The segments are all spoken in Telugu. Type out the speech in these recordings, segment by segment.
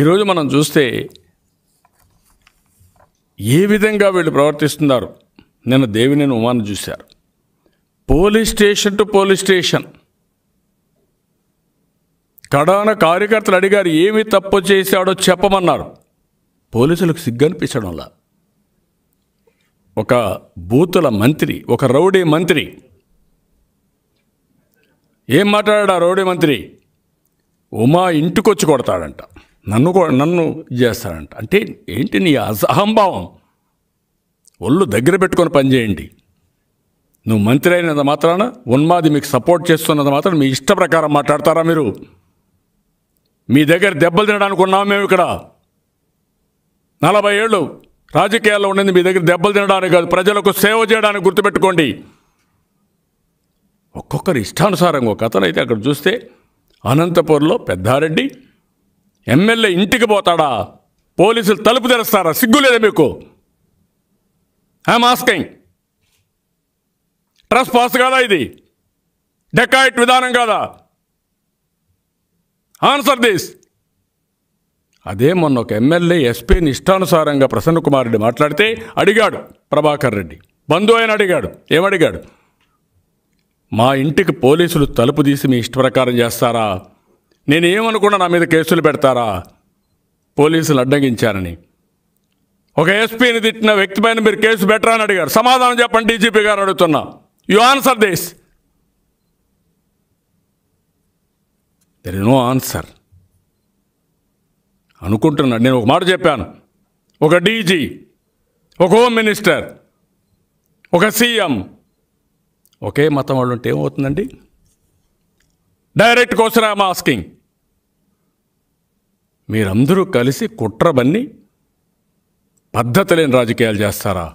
ఈరోజు మనం చూస్తే ఏ విధంగా వీళ్ళు ప్రవర్తిస్తున్నారు నిన్న దేవిని ఉమాను చూశారు police station to police station కడాన కార్యకర్తలు అడిగారు ఏమి తప్పు చేశాడో చెప్పమన్నారు పోలీసులకు వల్ల ఒక బూతుల మంత్రి ఒక రౌడీ మంత్రి ఏం మాట్లాడాడు ఆ రౌడీ మంత్రి ఉమా ఇంటికొచ్చి కొడతాడంట నన్ను కూడా నన్ను చేస్తారంట అంటే ఏంటి నీ అసహంభావం ఒళ్ళు దగ్గర పెట్టుకొని పనిచేయండి నువ్వు మంత్రి అయినంత మాత్రాన ఉన్మాది మీకు సపోర్ట్ చేస్తున్నంత మాత్రం మీ ఇష్ట ప్రకారం మాట్లాడతారా మీరు మీ దగ్గర దెబ్బలు తినడానికి ఉన్నాము మేము ఇక్కడ నలభై ఏళ్ళు రాజకీయాల్లో ఉండింది మీ దగ్గర దెబ్బలు తినడానికి కాదు ప్రజలకు సేవ చేయడానికి గుర్తుపెట్టుకోండి ఒక్కొక్కరి ఇష్టానుసారంగా కథలు అయితే అక్కడ చూస్తే అనంతపూర్లో పెద్దారెడ్డి ఎమ్మెల్యే ఇంటికి పోతాడా పోలీసులు తలుపు తెరుస్తారా లేదా మీకు ఐఎమ్ ఆస్కింగ్ ట్రస్ పాస్ కాదా ఇది డెకాయిట్ విధానం కాదా ఆన్సర్ దిస్ అదే మొన్న ఒక ఎమ్మెల్యే ఎస్పీని ఇష్టానుసారంగా ప్రసన్న కుమార్ రెడ్డి మాట్లాడితే అడిగాడు ప్రభాకర్ రెడ్డి బంధువు ఆయన అడిగాడు ఏమడిగాడు మా ఇంటికి పోలీసులు తలుపు తీసి మీ ఇష్టప్రకారం చేస్తారా నేనేమనుకున్నా నా మీద కేసులు పెడతారా పోలీసులు అడ్డగించారని ఒక ఎస్పీని తిట్టిన వ్యక్తి పైన మీరు కేసు పెట్టరా అని అడిగారు సమాధానం చెప్పండి డీజీపీ గారు అడుగుతున్నా you answer this there is no answer అనుకుంటున్నాడు నేను ఒక మాట చెప్పాను ఒక డీజీ ఒక హోమ్ మినిస్టర్ ఒక సీఎం ఒకే మతం వాళ్ళు ఉంటే ఏమవుతుందండి డైరెక్ట్ క్వశ్చన్ ఐమ్ ఆస్కింగ్ మీరందరూ కలిసి కుట్ర బన్ని పద్ధతి లేని రాజకీయాలు చేస్తారా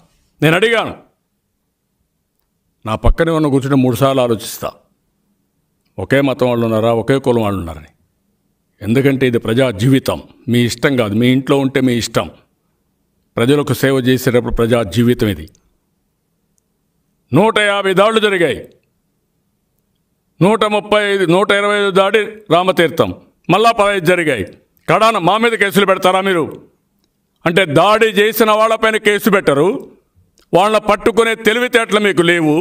నేను అడిగాను నా పక్కనే ఉన్న కూర్చుని మూడుసార్లు ఆలోచిస్తా ఒకే మతం వాళ్ళు ఉన్నారా ఒకే కులం వాళ్ళు ఉన్నారని ఎందుకంటే ఇది ప్రజా జీవితం మీ ఇష్టం కాదు మీ ఇంట్లో ఉంటే మీ ఇష్టం ప్రజలకు సేవ చేసేటప్పుడు ప్రజా జీవితం ఇది నూట యాభై దాడులు జరిగాయి నూట ముప్పై ఐదు నూట ఇరవై ఐదు దాడి రామతీర్థం మళ్ళా పదహైదు జరిగాయి కడాన మా మీద కేసులు పెడతారా మీరు అంటే దాడి చేసిన వాళ్ళపైన కేసు పెట్టరు వాళ్ళని పట్టుకునే తెలివితేటలు మీకు లేవు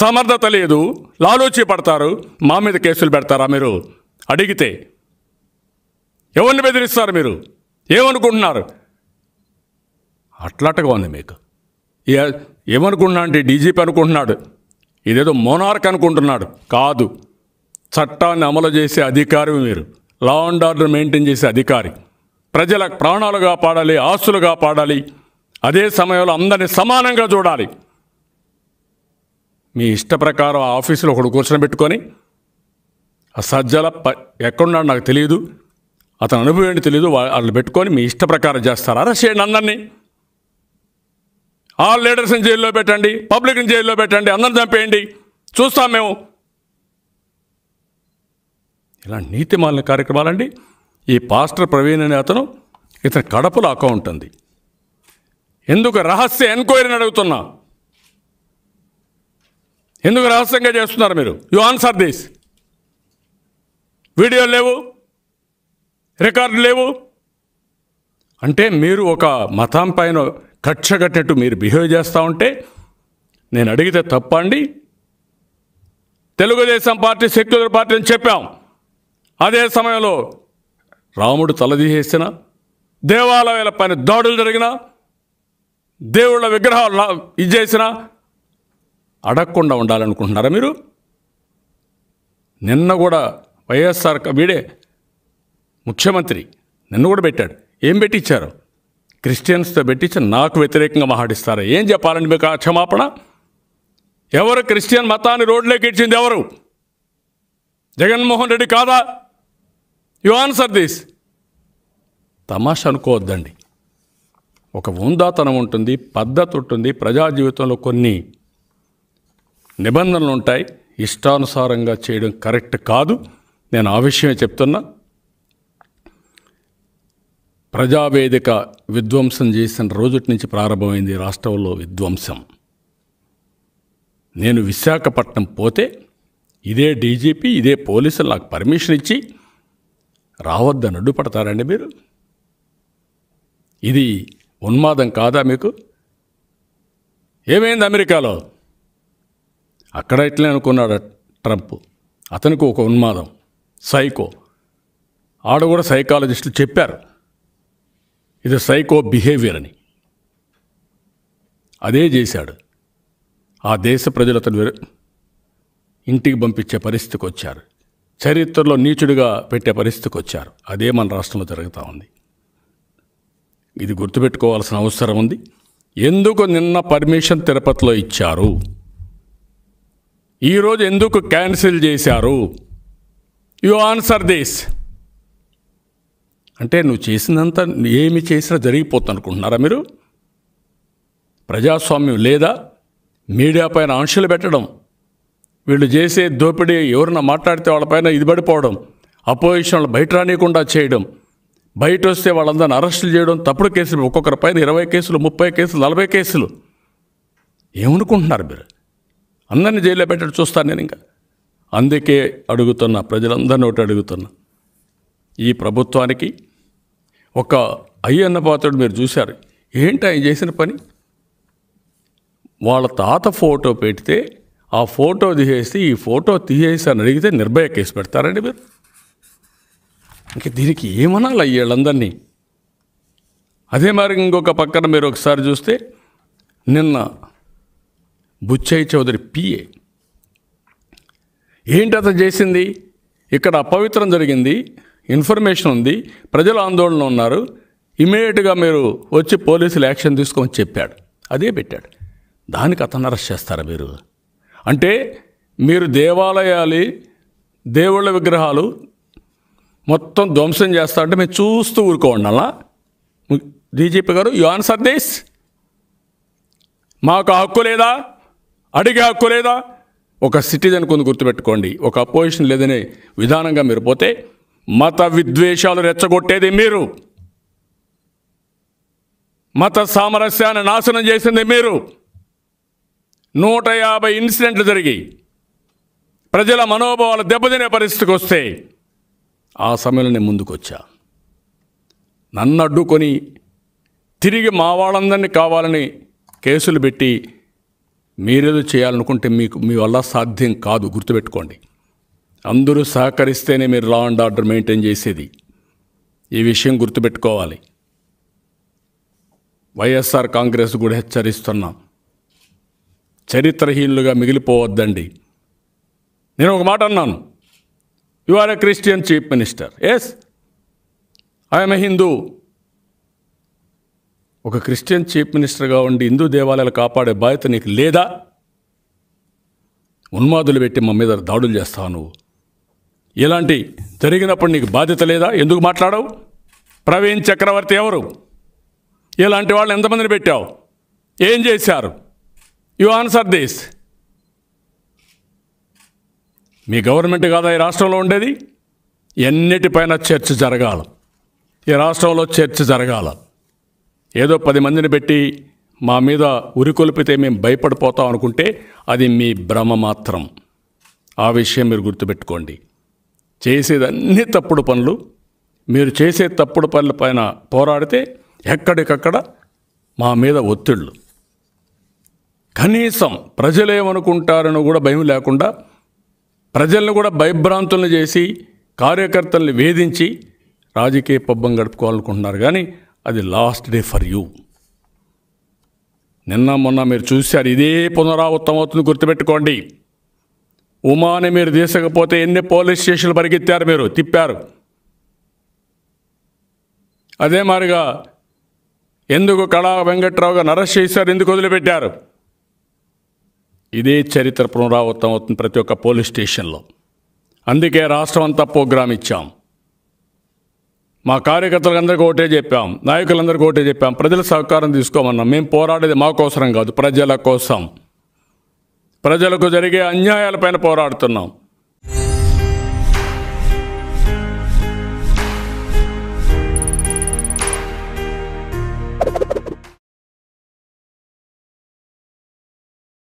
సమర్థత లేదు లాలూచి పడతారు మా మీద కేసులు పెడతారా మీరు అడిగితే ఎవరిని బెదిరిస్తారు మీరు ఏమనుకుంటున్నారు అట్లాటగా ఉంది మీకు ఏమనుకుంటున్నా అంటే డీజీపీ అనుకుంటున్నాడు ఇదేదో మోనార్క్ అనుకుంటున్నాడు కాదు చట్టాన్ని అమలు చేసే అధికారి మీరు లా అండ్ ఆర్డర్ మెయింటైన్ చేసే అధికారి ప్రజల ప్రాణాలుగా పాడాలి ఆస్తులుగా పాడాలి అదే సమయంలో అందరినీ సమానంగా చూడాలి మీ ఇష్ట ప్రకారం ఆ ఆఫీసులో ఒకడు కూర్చొని పెట్టుకొని ఆ సజ్జల ప ఎక్కడున్నాడు నాకు తెలియదు అతను అనుభవం ఏంటి తెలియదు వాళ్ళు పెట్టుకొని మీ ఇష్ట ప్రకారం చేస్తారు అరెస్ట్ చేయండి అందరినీ ఆ లీడర్స్ని జైల్లో పెట్టండి పబ్లిక్ని జైల్లో పెట్టండి అందరిని చంపేయండి చూస్తాం మేము ఇలా నీతి మాలిన కార్యక్రమాలండి ఈ పాస్టర్ ప్రవీణ్ అనే అతను ఇతని కడపలో అకౌంట్ ఉంది ఎందుకు రహస్య ఎంక్వైరీని అడుగుతున్నా ఎందుకు రహస్యంగా చేస్తున్నారు మీరు యు ఆన్సర్ దిస్ వీడియోలు లేవు రికార్డు లేవు అంటే మీరు ఒక మతం పైన కట్టట్టు మీరు బిహేవ్ చేస్తూ ఉంటే నేను అడిగితే తప్పండి తెలుగుదేశం పార్టీ సెక్యులర్ పార్టీ అని చెప్పాం అదే సమయంలో రాముడు తలదీసేసిన దేవాలయాల పైన దాడులు జరిగిన దేవుళ్ళ విగ్రహాలు ఇచ్చేసిన అడగకుండా ఉండాలనుకుంటున్నారా మీరు నిన్న కూడా వైఎస్ఆర్ వీడే ముఖ్యమంత్రి నిన్ను కూడా పెట్టాడు ఏం పెట్టించారు క్రిస్టియన్స్తో పెట్టించి నాకు వ్యతిరేకంగా మహాడిస్తారు ఏం చెప్పాలండి మీకు ఆ క్షమాపణ ఎవరు క్రిస్టియన్ మతాన్ని రోడ్లోకి ఇచ్చింది ఎవరు జగన్మోహన్ రెడ్డి కాదా యు ఆన్సర్ దిస్ తమాషా అనుకోవద్దండి ఒక ఉందాతనం ఉంటుంది పద్ధతి ఉంటుంది ప్రజా జీవితంలో కొన్ని నిబంధనలు ఉంటాయి ఇష్టానుసారంగా చేయడం కరెక్ట్ కాదు నేను ఆ విషయమే చెప్తున్నా ప్రజావేదిక విధ్వంసం చేసిన రోజుటి నుంచి ప్రారంభమైంది రాష్ట్రంలో విధ్వంసం నేను విశాఖపట్నం పోతే ఇదే డీజీపీ ఇదే పోలీసులు నాకు పర్మిషన్ ఇచ్చి రావద్దని అడ్డుపడతారండి మీరు ఇది ఉన్మాదం కాదా మీకు ఏమైంది అమెరికాలో అక్కడ ఇట్లే అనుకున్నాడు ట్రంప్ అతనికి ఒక ఉన్మాదం సైకో ఆడ కూడా సైకాలజిస్టులు చెప్పారు ఇది సైకో బిహేవియర్ అని అదే చేశాడు ఆ దేశ ప్రజలు అతను ఇంటికి పంపించే పరిస్థితికి వచ్చారు చరిత్రలో నీచుడిగా పెట్టే పరిస్థితికి వచ్చారు అదే మన రాష్ట్రంలో జరుగుతూ ఉంది ఇది గుర్తుపెట్టుకోవాల్సిన అవసరం ఉంది ఎందుకు నిన్న పర్మిషన్ తిరుపతిలో ఇచ్చారు ఈరోజు ఎందుకు క్యాన్సిల్ చేశారు యు ఆన్సర్ దిస్ అంటే నువ్వు చేసినంత ఏమి చేసినా జరిగిపోతుంది అనుకుంటున్నారా మీరు ప్రజాస్వామ్యం లేదా మీడియా పైన ఆంక్షలు పెట్టడం వీళ్ళు చేసే దోపిడీ ఎవరన్నా మాట్లాడితే వాళ్ళపైన ఇది పడిపోవడం అపోజిషన్ వాళ్ళు బయట రానియకుండా చేయడం బయట వస్తే వాళ్ళందరిని అరెస్టులు చేయడం తప్పుడు కేసులు ఒక్కొక్కరి పైన ఇరవై కేసులు ముప్పై కేసులు నలభై కేసులు ఏమనుకుంటున్నారు మీరు అందరిని జైల్లో పెట్టడం చూస్తాను నేను ఇంకా అందుకే అడుగుతున్నా ప్రజలందరినీ ఒకటి అడుగుతున్నా ఈ ప్రభుత్వానికి ఒక అయ్యన్న పాత్రుడు మీరు చూశారు ఏంటి ఆయన చేసిన పని వాళ్ళ తాత ఫోటో పెడితే ఆ ఫోటో తీసేసి ఈ ఫోటో తీసేసి అని అడిగితే నిర్భయ కేసు పెడతారండి మీరు ఇంకా దీనికి ఏమనాలి వీళ్ళందరినీ అదే మరి ఇంకొక పక్కన మీరు ఒకసారి చూస్తే నిన్న బుచ్చయ్య చౌదరి పిఏ ఏంటి అతను చేసింది ఇక్కడ అపవిత్రం జరిగింది ఇన్ఫర్మేషన్ ఉంది ప్రజలు ఆందోళన ఉన్నారు ఇమీడియట్గా మీరు వచ్చి పోలీసులు యాక్షన్ తీసుకొని చెప్పాడు అదే పెట్టాడు దానికి అతను అరెస్ట్ చేస్తారా మీరు అంటే మీరు దేవాలయాలు దేవుళ్ళ విగ్రహాలు మొత్తం ధ్వంసం చేస్తా అంటే మేము చూస్తూ అలా డీజీపీ గారు యు ఆన్సర్ దిస్ మాకు హక్కు లేదా అడిగే హక్కు లేదా ఒక సిటిజన్ కొందు గుర్తుపెట్టుకోండి ఒక అపోజిషన్ లేదనే విధానంగా మీరు పోతే మత విద్వేషాలు రెచ్చగొట్టేది మీరు మత సామరస్యాన్ని నాశనం చేసింది మీరు నూట యాభై ఇన్సిడెంట్లు జరిగి ప్రజల మనోభావాలు దెబ్బతినే పరిస్థితికి వస్తే ఆ సమయంలో నేను ముందుకొచ్చా నన్ను అడ్డుకొని తిరిగి మా వాళ్ళందరినీ కావాలని కేసులు పెట్టి మీరేదో చేయాలనుకుంటే మీకు మీ వల్ల సాధ్యం కాదు గుర్తుపెట్టుకోండి అందరూ సహకరిస్తేనే మీరు లా అండ్ ఆర్డర్ మెయింటైన్ చేసేది ఈ విషయం గుర్తుపెట్టుకోవాలి వైఎస్ఆర్ కాంగ్రెస్ కూడా హెచ్చరిస్తున్నాం చరిత్రహీనులుగా మిగిలిపోవద్దండి నేను ఒక మాట అన్నాను you are a Christian chief minister yes I'm a Hindu ఒక క్రిస్టియన్ చీఫ్ మినిస్టర్గా ఉండి హిందూ దేవాలయాలు కాపాడే బాధ్యత నీకు లేదా ఉన్మాదులు పెట్టి మా మీద దాడులు చేస్తావు నువ్వు ఇలాంటి జరిగినప్పుడు నీకు బాధ్యత లేదా ఎందుకు మాట్లాడవు ప్రవీణ్ చక్రవర్తి ఎవరు ఇలాంటి వాళ్ళు ఎంతమందిని పెట్టావు ఏం చేశారు యు ఆన్సర్ దిస్ మీ గవర్నమెంట్ కాదా ఈ రాష్ట్రంలో ఉండేది ఎన్నిటిపైన చర్చ జరగాల ఈ రాష్ట్రంలో చర్చ జరగాల ఏదో పది మందిని పెట్టి మా మీద ఉరికొల్పితే మేము భయపడిపోతాం అనుకుంటే అది మీ భ్రమ మాత్రం ఆ విషయం మీరు గుర్తుపెట్టుకోండి చేసేదన్ని తప్పుడు పనులు మీరు చేసే తప్పుడు పనుల పైన పోరాడితే ఎక్కడికక్కడ మా మీద ఒత్తిళ్ళు కనీసం ప్రజలేమనుకుంటారని కూడా భయం లేకుండా ప్రజలను కూడా భయభ్రాంతులను చేసి కార్యకర్తల్ని వేధించి రాజకీయ పబ్బం గడుపుకోవాలనుకుంటున్నారు కానీ అది లాస్ట్ డే ఫర్ యూ నిన్న మొన్న మీరు చూశారు ఇదే పునరావృతం అవుతుంది గుర్తుపెట్టుకోండి ఉమాని మీరు తీసుకపోతే ఎన్ని పోలీస్ స్టేషన్లు పరిగెత్తారు మీరు తిప్పారు అదే మారిగా ఎందుకు కళా గారు అరెస్ట్ చేశారు ఎందుకు వదిలిపెట్టారు ఇదే చరిత్ర పునరావృతం అవుతుంది ప్రతి ఒక్క పోలీస్ స్టేషన్లో అందుకే రాష్ట్రం అంతా ప్రోగ్రాం ఇచ్చాం మా కార్యకర్తలందరికీ ఒకటే చెప్పాం నాయకులందరికీ ఒకటే చెప్పాం ప్రజల సహకారం తీసుకోమన్నాం మేము పోరాడేది మా కోసం కాదు ప్రజల కోసం ప్రజలకు జరిగే అన్యాయాలపైన పోరాడుతున్నాం